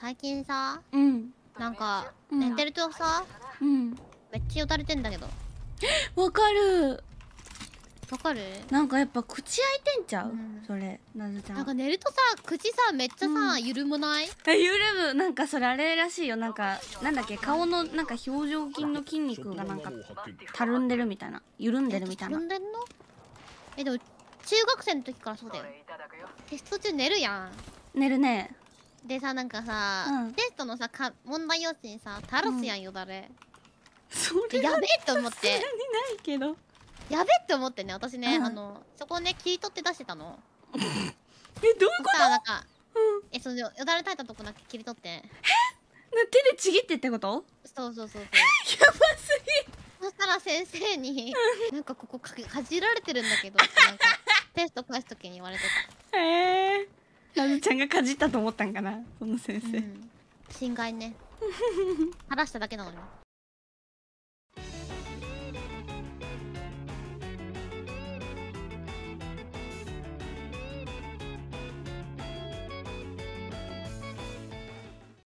最近さ、うん、なんか、寝てるとさ、うん、めっちゃよたれてんだけど わかるわかるなんかやっぱ口開いてんちゃう、うん、それなずちゃんなんか寝るとさ口さめっちゃさ、うん、緩むない緩むなんかそれあれらしいよなんかなんだっけ顔のなんか表情筋の筋肉がなんかたるんでるみたいな緩んでるみたいなたるんでんのえでも中学生の時からそうだよテスト中寝るやん寝るねでさなんかさ、うん、テストのさか問題用紙にさ垂らすやんよだれ、うん、やべえと思ってないけどやべえって思ってね私ね、うん、あのそこね切り取って出してたの えどういうことさなんか、うん、えそのよだれ垂れたとこだけ切り取ってえ手でちぎってってことそうそうそうそう やばすぎそしたら先生に「なんかここかかじられてるんだけど」ってなんか テスト返す時に言われてたへえちゃんがかじったと思ったんかなその先生、うん、侵害ね 話しただけなのに